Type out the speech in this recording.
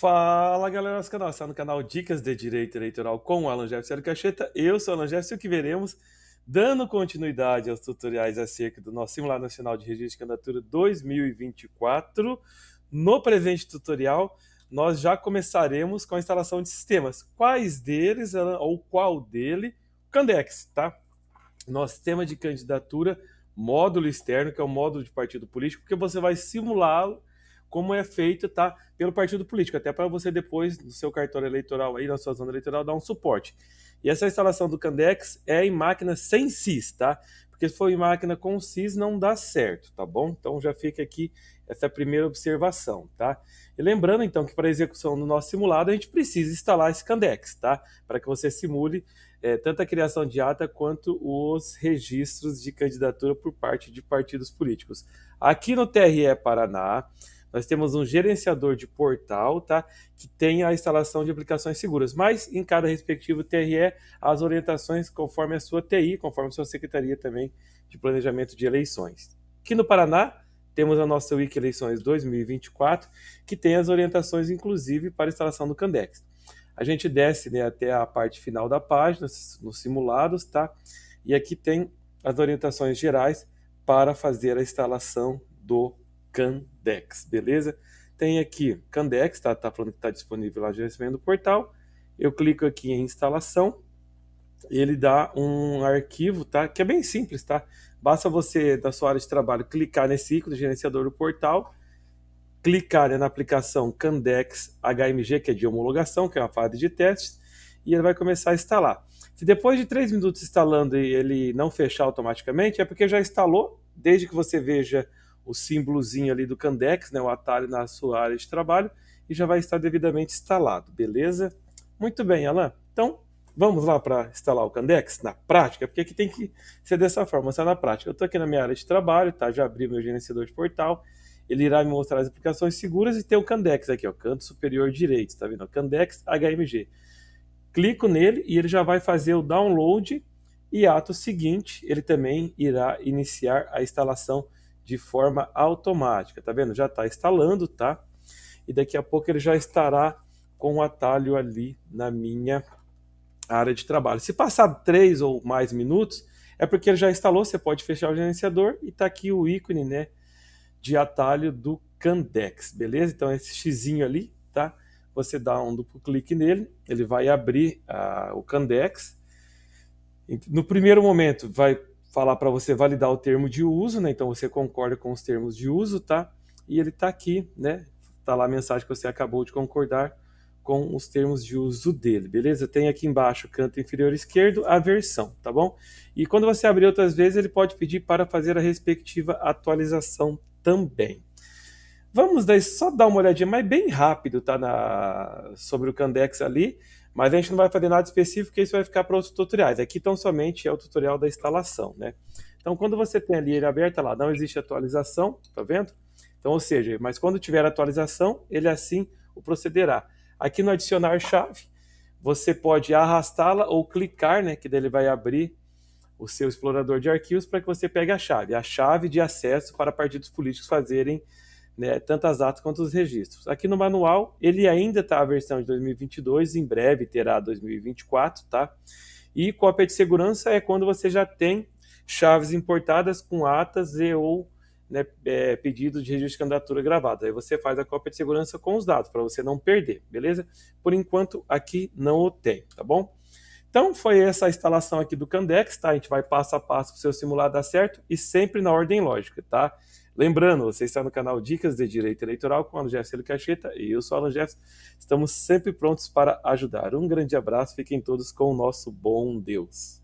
Fala galera, nosso canal está no canal Dicas de Direito Eleitoral com o Alan Jefferson Cacheta. Eu sou Alan Jefferson e o que veremos, dando continuidade aos tutoriais acerca do nosso Simulado Nacional de Registro de Candidatura 2024. No presente tutorial, nós já começaremos com a instalação de sistemas. Quais deles, ou qual dele? Candex, tá? Nosso sistema de candidatura módulo externo, que é o módulo de partido político, que você vai simulá-lo como é feito tá, pelo partido político, até para você depois, no seu cartório eleitoral, aí, na sua zona eleitoral, dar um suporte. E essa instalação do Candex é em máquina sem CIS, tá? Porque se for em máquina com CIS, não dá certo, tá bom? Então já fica aqui essa primeira observação, tá? E lembrando, então, que para a execução do nosso simulado, a gente precisa instalar esse Candex, tá? Para que você simule é, tanto a criação de ata quanto os registros de candidatura por parte de partidos políticos. Aqui no TRE Paraná, nós temos um gerenciador de portal, tá? Que tem a instalação de aplicações seguras, mas em cada respectivo TRE, as orientações conforme a sua TI, conforme a sua Secretaria também de Planejamento de Eleições. Aqui no Paraná, temos a nossa Wiki Eleições 2024, que tem as orientações, inclusive, para a instalação do Candex. A gente desce né, até a parte final da página, nos simulados, tá? E aqui tem as orientações gerais para fazer a instalação do Candex, beleza? Tem aqui Candex, tá, tá falando que está disponível lá já recebendo o portal. Eu clico aqui em instalação, ele dá um arquivo, tá? Que é bem simples, tá? Basta você, da sua área de trabalho, clicar nesse ícone gerenciador do portal, clicar né, na aplicação Candex HMG, que é de homologação, que é uma fase de testes, e ele vai começar a instalar. Se depois de três minutos instalando e ele não fechar automaticamente, é porque já instalou, desde que você veja o símbolozinho ali do Candex, né, o atalho na sua área de trabalho, e já vai estar devidamente instalado, beleza? Muito bem, Alan. Então, vamos lá para instalar o Candex na prática, porque aqui tem que ser dessa forma, só na prática. Eu estou aqui na minha área de trabalho, tá? já abri meu gerenciador de portal, ele irá me mostrar as aplicações seguras e tem o Candex aqui, ó, canto superior direito, tá vendo? Candex HMG. Clico nele e ele já vai fazer o download e ato seguinte, ele também irá iniciar a instalação de forma automática, tá vendo? Já está instalando, tá? E daqui a pouco ele já estará com o atalho ali na minha área de trabalho. Se passar três ou mais minutos, é porque ele já instalou, você pode fechar o gerenciador e está aqui o ícone, né, de atalho do Candex, beleza? Então esse xizinho ali, tá? Você dá um duplo clique nele, ele vai abrir uh, o Candex. No primeiro momento vai falar para você validar o termo de uso, né? Então você concorda com os termos de uso, tá? E ele está aqui, né? Tá lá a mensagem que você acabou de concordar com os termos de uso dele, beleza? Tem aqui embaixo, canto inferior esquerdo, a versão, tá bom? E quando você abrir outras vezes, ele pode pedir para fazer a respectiva atualização também. Vamos daí só dar uma olhadinha, mas bem rápido, tá? Na... Sobre o Candex ali. Mas a gente não vai fazer nada específico, isso vai ficar para outros tutoriais. Aqui, então, somente é o tutorial da instalação, né? Então, quando você tem ali ele aberto, tá lá, não existe atualização, tá vendo? Então, ou seja, mas quando tiver atualização, ele assim o procederá. Aqui no adicionar chave, você pode arrastá-la ou clicar, né? Que daí ele vai abrir o seu explorador de arquivos para que você pegue a chave. A chave de acesso para partidos políticos fazerem né, tanto as atas quanto os registros. Aqui no manual, ele ainda está a versão de 2022, em breve terá 2024, tá? E cópia de segurança é quando você já tem chaves importadas com atas e ou né, é, pedido de registro de candidatura gravado. Aí você faz a cópia de segurança com os dados, para você não perder, beleza? Por enquanto, aqui não o tem, tá bom? Então, foi essa a instalação aqui do Candex, tá? A gente vai passo a passo para o seu simulado dar certo e sempre na ordem lógica, tá? Lembrando, você está no canal Dicas de Direito Eleitoral com Angés Cacheta e eu sou Alan Jeff. Estamos sempre prontos para ajudar. Um grande abraço, fiquem todos com o nosso bom Deus.